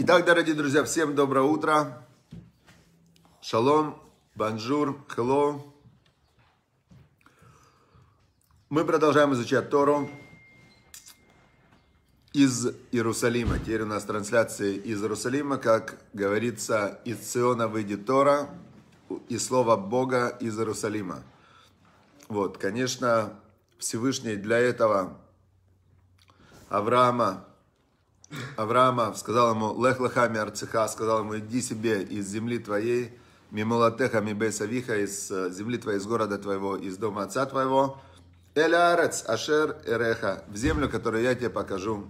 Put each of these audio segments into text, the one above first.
Итак, дорогие друзья, всем доброе утро. Шалом, банжур, хелло. Мы продолжаем изучать Тору из Иерусалима. Теперь у нас трансляции из Иерусалима, как говорится, из Циона выйдет Тора и Слово Бога из Иерусалима. Вот, конечно, Всевышний для этого Авраама Авраама, сказал ему, лех лехами арцеха, сказал ему, иди себе из земли твоей, мимолатеха мибесавиха, из э, земли твоей, из города твоего, из дома отца твоего, Эляарец ашер эреха, в землю, которую я тебе покажу.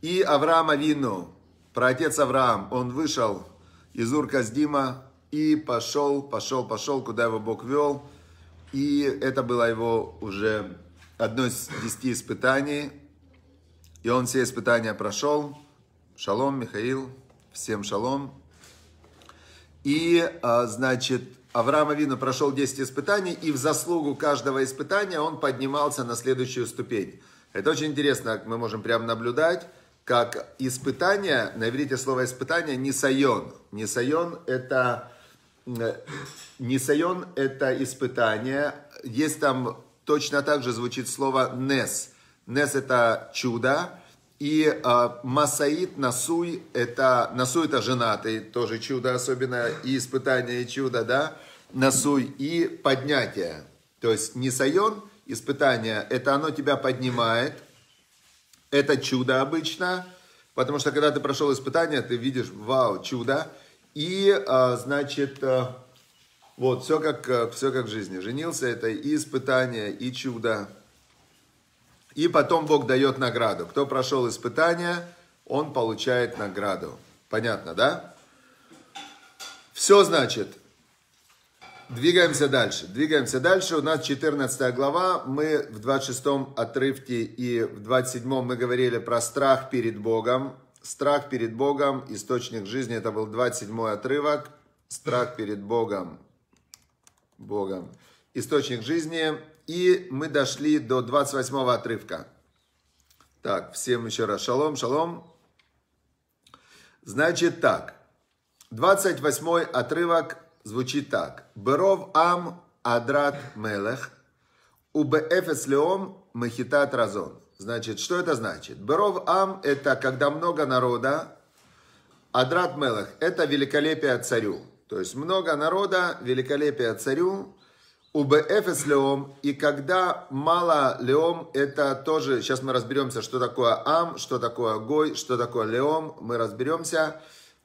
И Авраама Вину, про отец Авраам, он вышел из Дима и пошел, пошел, пошел, куда его Бог вел. И это было его уже одно из десяти испытаний, и он все испытания прошел. Шалом, Михаил. Всем шалом. И, а, значит, Авраам Авину прошел 10 испытаний, и в заслугу каждого испытания он поднимался на следующую ступень. Это очень интересно, мы можем прямо наблюдать, как испытание, на иврите слово испытание, несайон. Несайон это... Э, несайон это испытание. Есть там точно так же звучит слово нес. Нес это чудо. И э, Масаид Насуй, это, Насуй это женатый, тоже чудо особенно, и испытание, и чудо, да, Насуй, и поднятие. То есть Нисайон, испытание, это оно тебя поднимает, это чудо обычно, потому что когда ты прошел испытание, ты видишь, вау, чудо, и, э, значит, э, вот, все как, все как в жизни, женился, это и испытание, и чудо, и потом Бог дает награду. Кто прошел испытание, он получает награду. Понятно, да? Все значит. Двигаемся дальше. Двигаемся дальше. У нас 14 глава. Мы в 26 отрывке и в 27 мы говорили про страх перед Богом. Страх перед Богом, источник жизни, это был 27 отрывок. Страх перед Богом. Богом. Источник жизни, и мы дошли до 28 отрывка. Так, всем еще раз шалом, шалом. Значит так, 28 отрывок звучит так. Беров ам адрат мелех, убефес леом махитат разон. Значит, что это значит? Беров ам – это когда много народа, адрат мелех – это великолепие царю. То есть много народа, великолепие царю, Убефес леом, и когда мало леом, это тоже, сейчас мы разберемся, что такое ам, что такое гой, что такое леом, мы разберемся,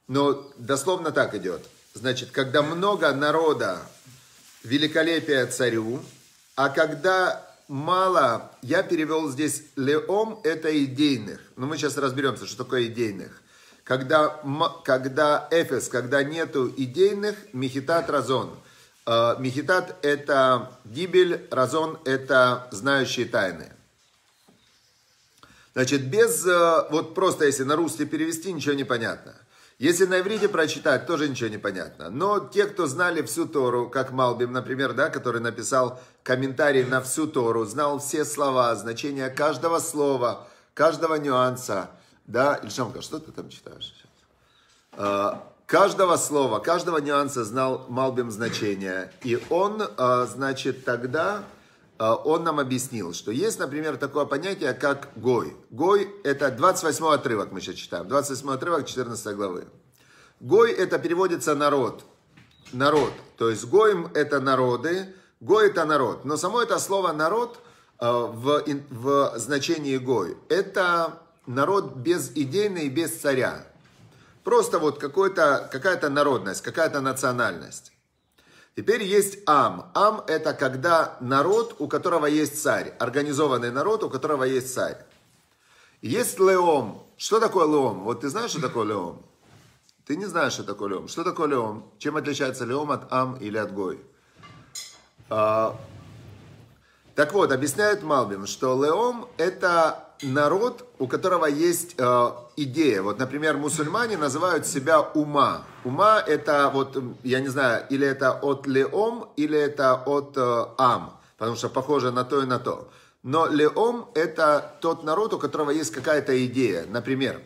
но дословно так идет. Значит, когда много народа, великолепие царю, а когда мало, я перевел здесь леом, это идейных, но мы сейчас разберемся, что такое идейных. Когда, когда эфес, когда нету идейных, мехитат разон – Э, Мехитат – это гибель, разон – это знающие тайны. Значит, без, э, вот просто если на русский перевести, ничего не понятно. Если на иврите прочитать, тоже ничего не понятно. Но те, кто знали всю Тору, как Малбим, например, да, который написал комментарий на всю Тору, знал все слова, значение каждого слова, каждого нюанса, да, Ильшамка, что ты там читаешь? каждого слова, каждого нюанса знал Малбим значение. И он, а, значит, тогда а, он нам объяснил, что есть, например, такое понятие, как Гой. Гой – это 28 отрывок, мы сейчас читаем, 28 отрывок 14 главы. Гой – это переводится народ, народ, то есть Гоем – это народы, Гой – это народ. Но само это слово «народ» а, в, в значении Гой – это народ без идейный без царя. Просто вот какая-то народность, какая-то национальность. Теперь есть Ам. Ам – это когда народ, у которого есть царь. Организованный народ, у которого есть царь. Есть Леом. Что такое Леом? Вот ты знаешь, что такое Леом? Ты не знаешь, что такое Леом. Что такое Леом? Чем отличается Леом от Ам или от Гой? А... Так вот, объясняет Малбим, что Леом – это народ, у которого есть э, идея. Вот, например, мусульмане называют себя ума. Ума это вот, я не знаю, или это от леом, или это от э, ам, потому что похоже на то и на то. Но леом это тот народ, у которого есть какая-то идея. Например,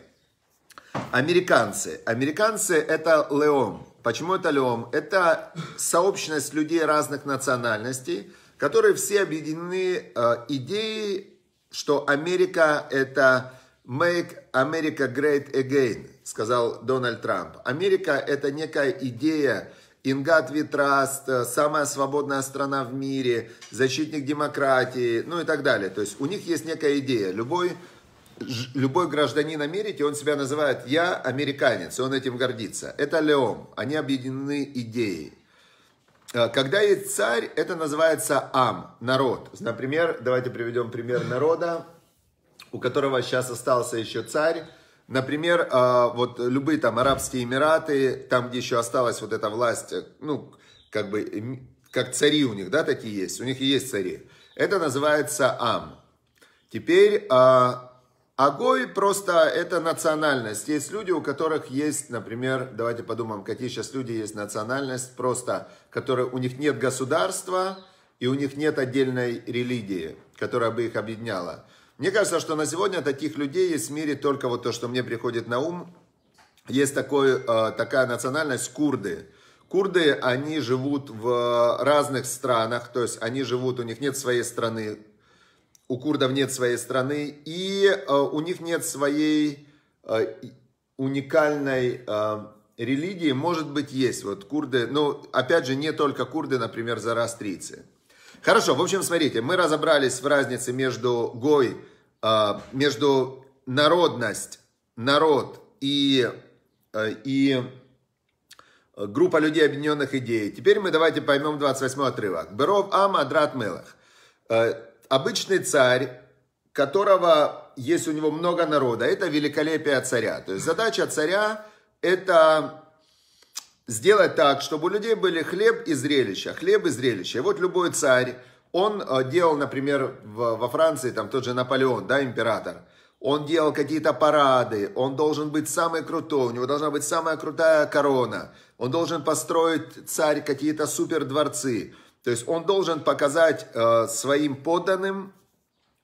американцы. Американцы это леом. Почему это леом? Это сообщность людей разных национальностей, которые все объединены э, идеей что Америка – это «Make America Great Again», сказал Дональд Трамп. Америка – это некая идея «In God we trust», «Самая свободная страна в мире», «Защитник демократии», ну и так далее. То есть у них есть некая идея. Любой, любой гражданин Америки, он себя называет «Я американец», и он этим гордится. Это Леом, они объединены идеей. Э, когда есть царь, это называется ам, народ. Например, давайте приведем пример народа, у которого сейчас остался еще царь. Например, э, вот любые там Арабские Эмираты, там, где еще осталась вот эта власть, э, ну, как бы, эм, как цари у них, да, такие есть, у них и есть цари. Это называется ам. Теперь а, а гои просто это национальность. Есть люди, у которых есть, например, давайте подумаем, какие сейчас люди есть национальность, просто, которые у них нет государства и у них нет отдельной религии, которая бы их объединяла. Мне кажется, что на сегодня таких людей есть в мире только вот то, что мне приходит на ум. Есть такой, э, такая национальность курды. Курды, они живут в разных странах, то есть они живут, у них нет своей страны, у курдов нет своей страны, и э, у них нет своей э, уникальной э, религии, может быть, есть. Вот курды, но опять же, не только курды, например, зарастрийцы. Хорошо, в общем, смотрите, мы разобрались в разнице между гой, между народность, народ и, и группа людей, объединенных идей. Теперь мы давайте поймем 28 отрывок. Беров Ам Адрат Мелах обычный царь, которого есть у него много народа, это великолепие царя. То есть задача царя это сделать так, чтобы у людей были хлеб и зрелище, хлеб и зрелище. И вот любой царь, он э, делал, например, во Франции, там тот же Наполеон, да, император, он делал какие-то парады, он должен быть самый крутой, у него должна быть самая крутая корона, он должен построить царь какие-то супер дворцы. То есть он должен показать э, своим подданным,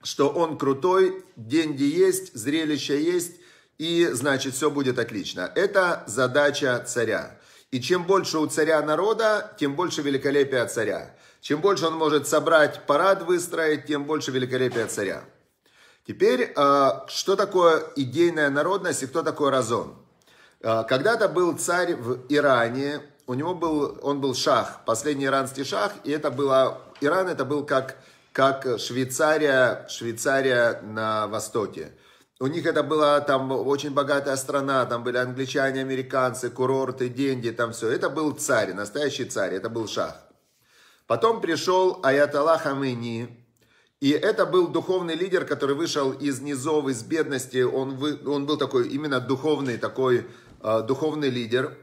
что он крутой, деньги есть, зрелище есть, и значит все будет отлично. Это задача царя. И чем больше у царя народа, тем больше великолепия царя. Чем больше он может собрать парад выстроить, тем больше великолепия царя. Теперь, э, что такое идейная народность и кто такой Разон? Э, когда-то был царь в Иране, у него был, он был шах, последний иранский шах, и это было, Иран это был как, как Швейцария, Швейцария на востоке. У них это была там очень богатая страна, там были англичане, американцы, курорты, деньги, там все. Это был царь, настоящий царь, это был шах. Потом пришел Аятолла Хамини, и это был духовный лидер, который вышел из низов, из бедности. Он, вы, он был такой именно духовный, такой э, духовный лидер.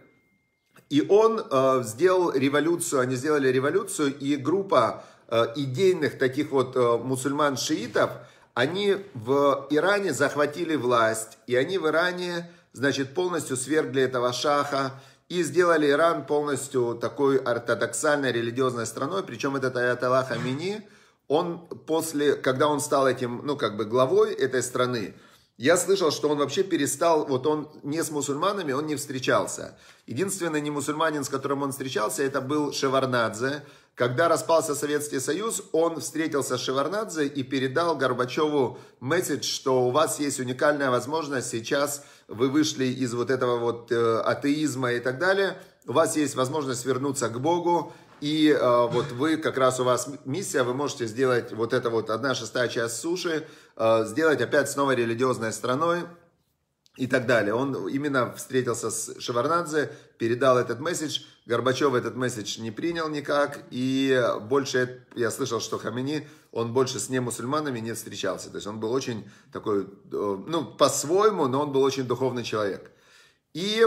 И он э, сделал революцию, они сделали революцию, и группа э, идейных таких вот э, мусульман-шиитов, они в Иране захватили власть, и они в Иране, значит, полностью свергли этого шаха, и сделали Иран полностью такой ортодоксальной религиозной страной, причем этот Аятолла Хамини, он после, когда он стал этим, ну, как бы главой этой страны, я слышал, что он вообще перестал, вот он не с мусульманами, он не встречался. Единственный не мусульманин, с которым он встречался, это был Шеварнадзе. Когда распался Советский Союз, он встретился с Шеварнадзе и передал Горбачеву месседж, что у вас есть уникальная возможность, сейчас вы вышли из вот этого вот э, атеизма и так далее, у вас есть возможность вернуться к Богу, и э, вот вы, как раз у вас миссия, вы можете сделать вот это вот одна шестая часть суши, э, сделать опять снова религиозной страной и так далее. Он именно встретился с Шеварнадзе, передал этот месседж, Горбачев этот месседж не принял никак, и больше, я слышал, что Хамини, он больше с немусульманами не встречался, то есть он был очень такой, э, ну, по-своему, но он был очень духовный человек. И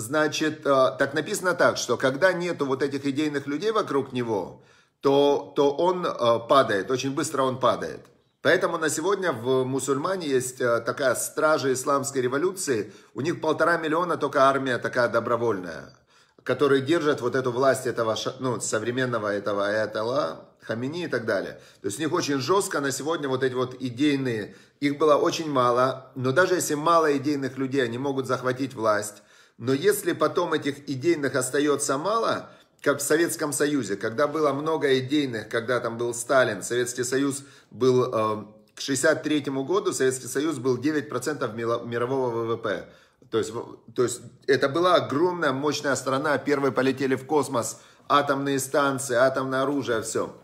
значит, э, так написано так, что когда нету вот этих идейных людей вокруг него, то, то он э, падает, очень быстро он падает. Поэтому на сегодня в мусульмане есть э, такая стража исламской революции, у них полтора миллиона только армия такая добровольная, которые держат вот эту власть этого, ну, современного этого Аятала, Хамини и так далее. То есть у них очень жестко на сегодня вот эти вот идейные, их было очень мало, но даже если мало идейных людей, они могут захватить власть, но если потом этих идейных остается мало, как в Советском Союзе, когда было много идейных, когда там был Сталин, Советский Союз был, э, к 63 году Советский Союз был 9% мирового ВВП. То есть, то есть это была огромная, мощная страна, первые полетели в космос, атомные станции, атомное оружие, все.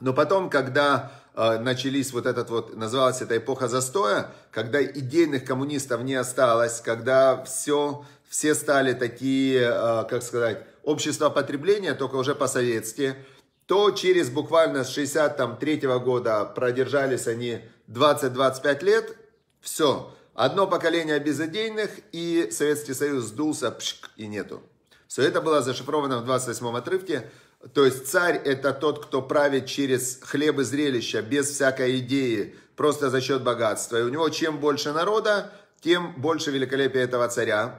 Но потом, когда Э, начались вот этот вот, называлась эта эпоха застоя, когда идейных коммунистов не осталось, когда все, все стали такие, э, как сказать, общество потребления, только уже по-советски, то через буквально с 63 -го года продержались они 20-25 лет, все, одно поколение безыдейных, и Советский Союз сдулся, пшк, и нету. Все это было зашифровано в 28-м отрывке то есть царь это тот, кто правит через хлеб и зрелища, без всякой идеи, просто за счет богатства. И у него чем больше народа, тем больше великолепия этого царя.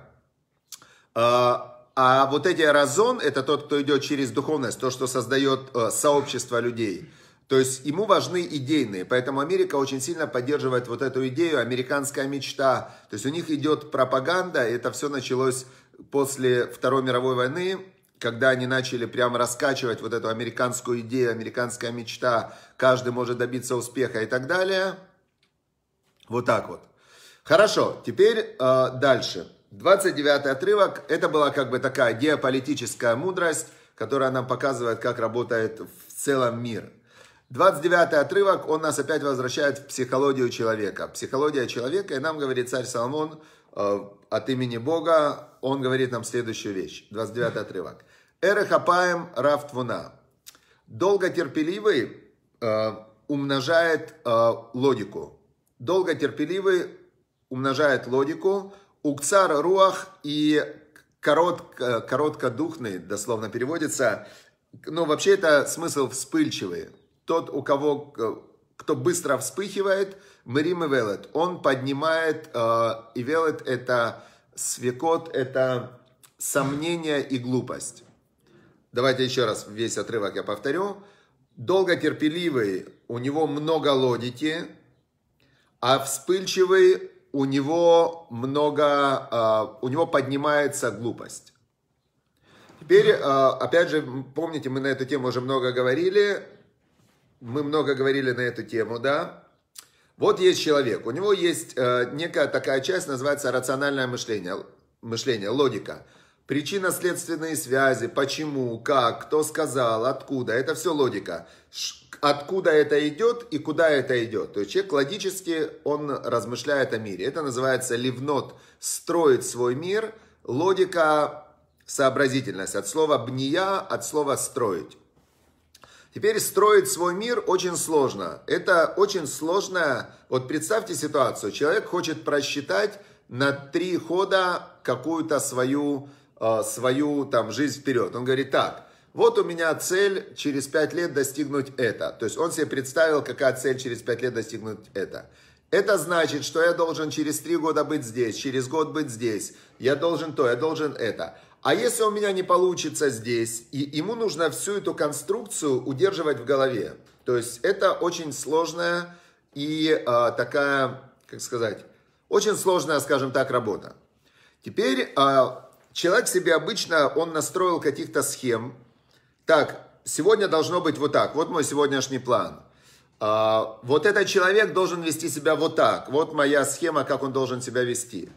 А, а вот эти разон, это тот, кто идет через духовность, то, что создает э, сообщество людей. То есть ему важны идейные, поэтому Америка очень сильно поддерживает вот эту идею, американская мечта. То есть у них идет пропаганда, и это все началось после Второй мировой войны, когда они начали прямо раскачивать вот эту американскую идею, американская мечта, каждый может добиться успеха и так далее. Вот так вот. Хорошо, теперь э, дальше. 29 отрывок, это была как бы такая геополитическая мудрость, которая нам показывает, как работает в целом мир. 29 отрывок, он нас опять возвращает в психологию человека. Психология человека, и нам говорит царь Соломон, Э, от имени Бога, он говорит нам следующую вещь. 29 отрывок. Эрехапаем рафтвуна. Долготерпеливый э, умножает э, логику. Долготерпеливый умножает логику. Укцар руах и корот, э, короткодухный, дословно переводится. Ну, вообще это смысл вспыльчивый. Тот, у кого, э, кто быстро вспыхивает – Мэрим Ивелет. Он поднимает, э, Ивелет это свекот, это сомнение и глупость. Давайте еще раз весь отрывок я повторю. Долго терпеливый, у него много логики, а вспыльчивый, у него много, э, у него поднимается глупость. Теперь, э, опять же, помните, мы на эту тему уже много говорили. Мы много говорили на эту тему, да. Вот есть человек, у него есть э, некая такая часть, называется рациональное мышление, мышление, логика. Причинно-следственные связи, почему, как, кто сказал, откуда, это все логика. Откуда это идет и куда это идет. То есть человек логически, он размышляет о мире. Это называется ливнот, строит свой мир. Логика, сообразительность, от слова бния, от слова строить. Теперь строить свой мир очень сложно. Это очень сложная... Вот представьте ситуацию. Человек хочет просчитать на три хода какую-то свою, э, свою там, жизнь вперед. Он говорит так, вот у меня цель через пять лет достигнуть это. То есть он себе представил, какая цель через пять лет достигнуть это. Это значит, что я должен через три года быть здесь, через год быть здесь. Я должен то, я должен это. А если у меня не получится здесь, и ему нужно всю эту конструкцию удерживать в голове. То есть это очень сложная и э, такая, как сказать, очень сложная, скажем так, работа. Теперь э, человек себе обычно, он настроил каких-то схем. Так, сегодня должно быть вот так, вот мой сегодняшний план. Э, вот этот человек должен вести себя вот так, вот моя схема, как он должен себя вести.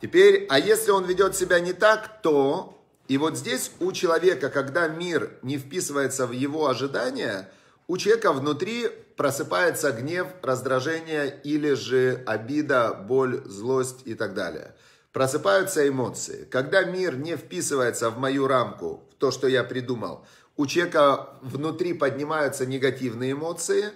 Теперь, а если он ведет себя не так, то... И вот здесь у человека, когда мир не вписывается в его ожидания, у человека внутри просыпается гнев, раздражение или же обида, боль, злость и так далее. Просыпаются эмоции. Когда мир не вписывается в мою рамку, в то, что я придумал, у человека внутри поднимаются негативные эмоции –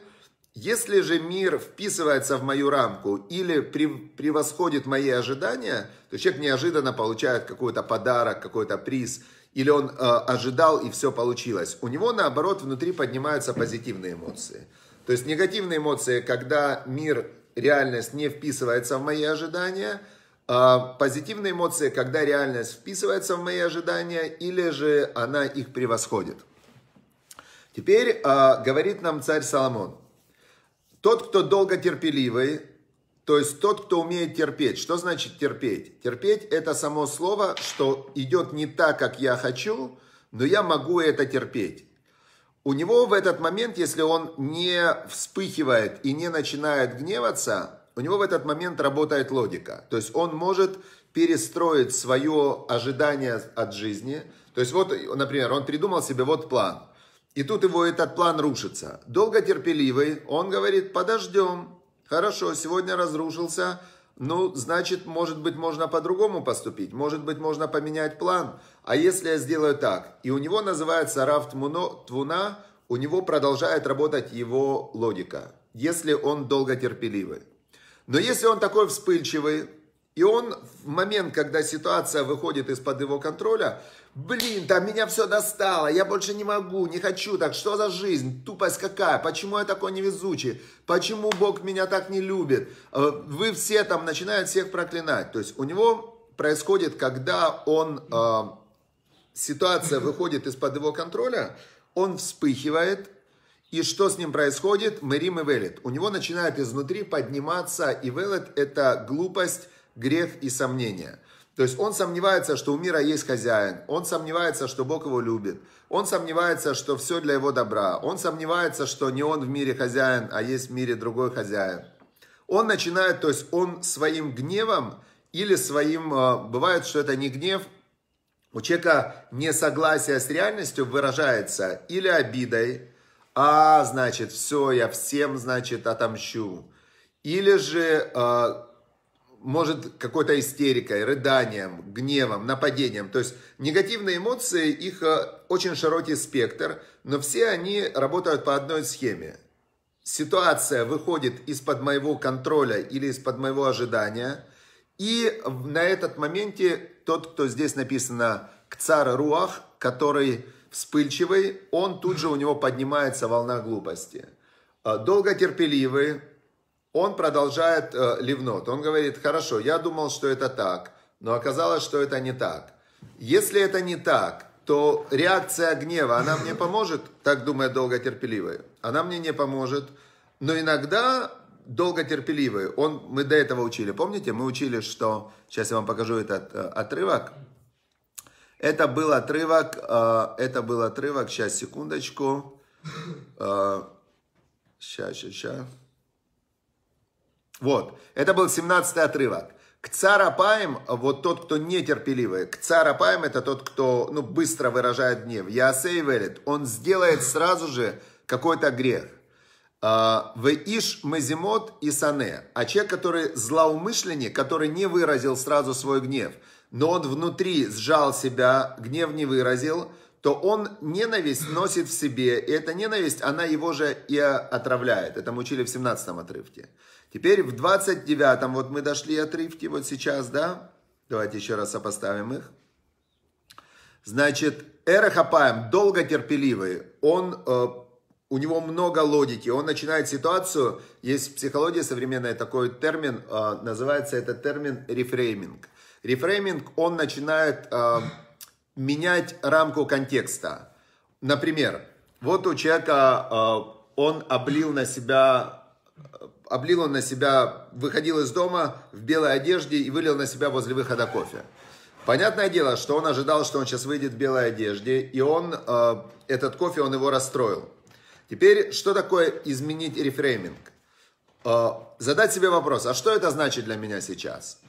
если же мир вписывается в мою рамку или превосходит мои ожидания, то человек неожиданно получает какой-то подарок, какой-то приз, или он э, ожидал и все получилось. У него наоборот внутри поднимаются позитивные эмоции. То есть негативные эмоции, когда мир, реальность не вписывается в мои ожидания, э, позитивные эмоции, когда реальность вписывается в мои ожидания или же она их превосходит. Теперь э, говорит нам царь Соломон. Тот, кто долго терпеливый, то есть тот, кто умеет терпеть. Что значит терпеть? Терпеть – это само слово, что идет не так, как я хочу, но я могу это терпеть. У него в этот момент, если он не вспыхивает и не начинает гневаться, у него в этот момент работает логика. То есть он может перестроить свое ожидание от жизни. То есть вот, например, он придумал себе вот план – и тут его этот план рушится. Долготерпеливый, он говорит, подождем. Хорошо, сегодня разрушился, ну, значит, может быть, можно по-другому поступить, может быть, можно поменять план. А если я сделаю так? И у него называется Рав Твуна, у него продолжает работать его логика, если он долготерпеливый. Но если он такой вспыльчивый, и он в момент, когда ситуация выходит из-под его контроля, блин, там меня все достало, я больше не могу, не хочу так, что за жизнь, тупость какая, почему я такой невезучий, почему Бог меня так не любит, э, вы все там начинают всех проклинать, то есть у него происходит, когда он, э, ситуация выходит из-под его контроля, он вспыхивает, и что с ним происходит? Мерим и Велет. У него начинает изнутри подниматься, и Велет – это глупость, грех и сомнение – то есть он сомневается, что у мира есть хозяин, он сомневается, что Бог его любит, он сомневается, что все для его добра, он сомневается, что не он в мире хозяин, а есть в мире другой хозяин. Он начинает, то есть он своим гневом или своим, э, бывает, что это не гнев, у человека несогласие с реальностью выражается или обидой, а значит, все, я всем, значит, отомщу. Или же э, может какой-то истерикой, рыданием, гневом, нападением. То есть негативные эмоции, их э, очень широкий спектр, но все они работают по одной схеме. Ситуация выходит из-под моего контроля или из-под моего ожидания, и на этот моменте тот, кто здесь написано к цару Руах», который вспыльчивый, он тут же у него поднимается волна глупости. Э, долготерпеливый, он продолжает э, ливнот. Он говорит, хорошо, я думал, что это так, но оказалось, что это не так. Если это не так, то реакция гнева, она мне поможет, так думает долготерпеливый. Она мне не поможет. Но иногда долготерпеливый, он, мы до этого учили, помните, мы учили, что, сейчас я вам покажу этот э, отрывок. Это был отрывок, э, это был отрывок, сейчас, секундочку. Э, сейчас, сейчас, сейчас. Вот, это был 17 отрывок. К царапаем, вот тот, кто нетерпеливый. К царапаем это тот, кто ну, быстро выражает гнев. Ясей велит, он сделает сразу же какой-то грех. А, в иш мазимот и сане. А человек, который злоумышленник, который не выразил сразу свой гнев, но он внутри сжал себя, гнев не выразил, то он ненависть носит в себе. И эта ненависть, она его же и отравляет. Это мы учили в 17 отрывке. Теперь в 29 вот мы дошли отрывки вот сейчас, да? Давайте еще раз сопоставим их. Значит, Эра Хапаем долго терпеливый, он, э, у него много логики, он начинает ситуацию, есть в психологии современный такой термин, э, называется этот термин рефрейминг. Рефрейминг, он начинает э, менять рамку контекста. Например, вот у человека э, он облил на себя э, облил он на себя, выходил из дома в белой одежде и вылил на себя возле выхода кофе. Понятное дело, что он ожидал, что он сейчас выйдет в белой одежде, и он, э, этот кофе, он его расстроил. Теперь, что такое изменить рефрейминг? Э, задать себе вопрос, а что это значит для меня сейчас?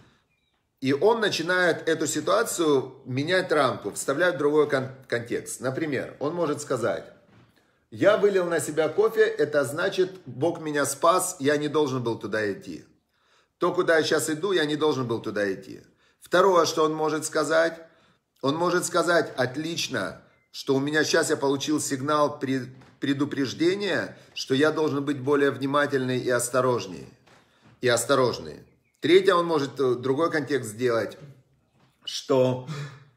И он начинает эту ситуацию менять рамку, вставлять в другой кон- контекст. Например, он может сказать, я вылил на себя кофе, это значит, Бог меня спас, я не должен был туда идти. То, куда я сейчас иду, я не должен был туда идти. Второе, что он может сказать, он может сказать, отлично, что у меня сейчас я получил сигнал предупреждения, что я должен быть более внимательный и осторожнее. И осторожный. Третье, он может э, другой контекст сделать, что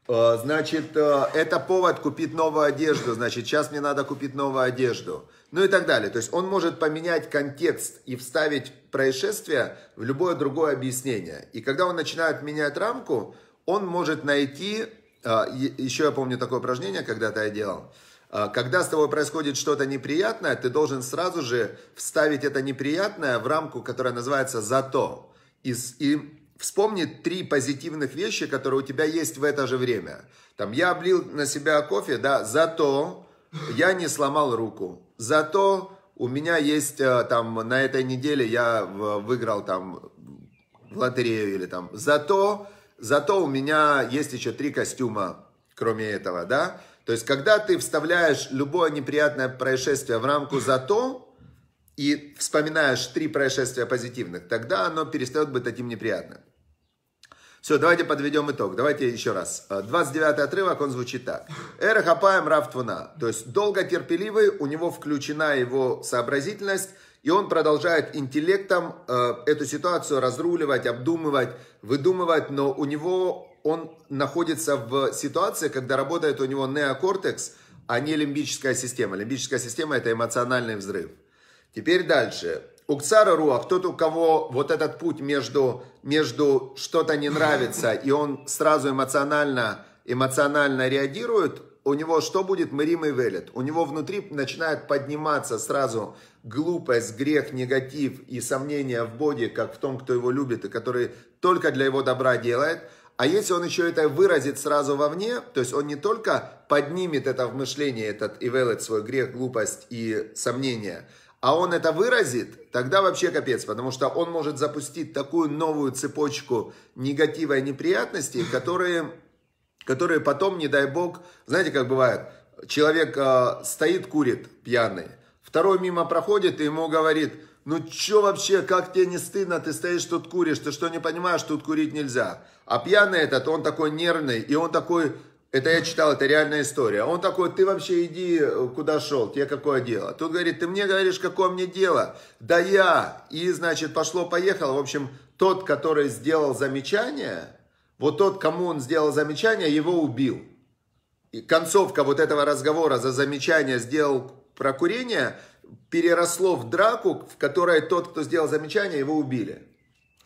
Э, значит, э, это повод купить новую одежду, значит, сейчас мне надо купить новую одежду. Ну и так далее. То есть он может поменять контекст и вставить происшествие в любое другое объяснение. И когда он начинает менять рамку, он может найти, э, еще я помню такое упражнение, когда-то я делал, когда с тобой происходит что-то неприятное, ты должен сразу же вставить это неприятное в рамку, которая называется «зато». И, и Вспомни три позитивных вещи, которые у тебя есть в это же время. Там я облил на себя кофе, да, зато я не сломал руку. Зато у меня есть э, там на этой неделе я выиграл там в лотерею или там. Зато, зато у меня есть еще три костюма, кроме этого, да. То есть, когда ты вставляешь любое неприятное происшествие в рамку «зато», и вспоминаешь три происшествия позитивных, тогда оно перестает быть таким неприятным. Все, давайте подведем итог. Давайте еще раз. 29 э, отрывок, он звучит так. Эрахапаем рафтвуна. То есть долго терпеливый, у него включена его сообразительность, и он продолжает интеллектом э, эту ситуацию разруливать, обдумывать, выдумывать, но у него он находится в ситуации, когда работает у него неокортекс, а не лимбическая система. Лимбическая система – это эмоциональный взрыв. Теперь дальше. У Укцара Руах, тот, у кого вот этот путь между, между что-то не нравится, и он сразу эмоционально, эмоционально реагирует, у него что будет Мэрим и Велет? У него внутри начинает подниматься сразу глупость, грех, негатив и сомнения в Боге, как в том, кто его любит и который только для его добра делает. А если он еще это выразит сразу вовне, то есть он не только поднимет это в мышлении, этот Ивелет, свой грех, глупость и сомнения – а он это выразит, тогда вообще капец, потому что он может запустить такую новую цепочку негатива и неприятностей, которые, которые потом, не дай бог, знаете, как бывает, человек э, стоит, курит пьяный, второй мимо проходит и ему говорит, ну чё вообще, как тебе не стыдно, ты стоишь тут куришь, ты что не понимаешь, тут курить нельзя. А пьяный этот, он такой нервный, и он такой это я читал, это реальная история. А он такой, ты вообще иди, э, куда шел, тебе какое дело. Тут говорит, ты мне говоришь, какое мне дело. Да я. И, значит, пошло-поехало. В общем, тот, который сделал замечание, вот тот, кому он сделал замечание, его убил. И концовка вот этого разговора за замечание сделал про курение переросло в драку, в которой тот, кто сделал замечание, его убили.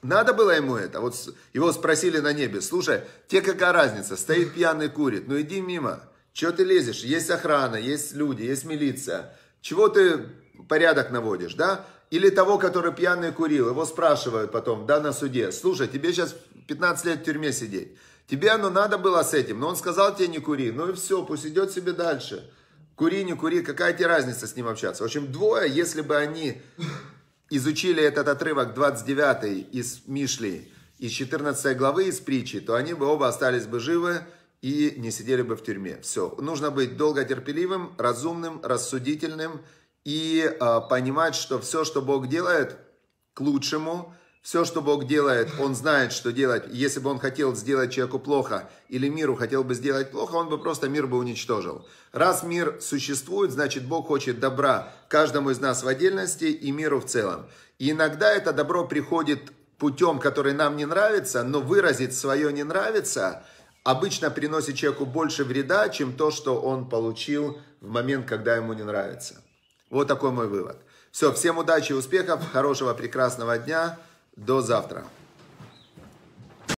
Надо было ему это? Вот его спросили на небе, слушай, тебе какая разница, стоит пьяный, курит, ну иди мимо. Чего ты лезешь? Есть охрана, есть люди, есть милиция. Чего ты порядок наводишь, да? Или того, который пьяный курил, его спрашивают потом, да, на суде, слушай, тебе сейчас 15 лет в тюрьме сидеть. Тебе оно надо было с этим, но он сказал тебе не кури, ну и все, пусть идет себе дальше. Кури, не кури, какая тебе разница с ним общаться? В общем, двое, если бы они изучили этот отрывок 29 из Мишли, из 14 главы из притчи, то они бы оба остались бы живы и не сидели бы в тюрьме. Все. Нужно быть долготерпеливым, разумным, рассудительным и э, понимать, что все, что Бог делает, к лучшему – все, что Бог делает, Он знает, что делать. Если бы Он хотел сделать человеку плохо или миру хотел бы сделать плохо, Он бы просто мир бы уничтожил. Раз мир существует, значит Бог хочет добра каждому из нас в отдельности и миру в целом. И иногда это добро приходит путем, который нам не нравится, но выразить свое не нравится, обычно приносит человеку больше вреда, чем то, что он получил в момент, когда ему не нравится. Вот такой мой вывод. Все, всем удачи и успехов, хорошего, прекрасного дня. До завтра.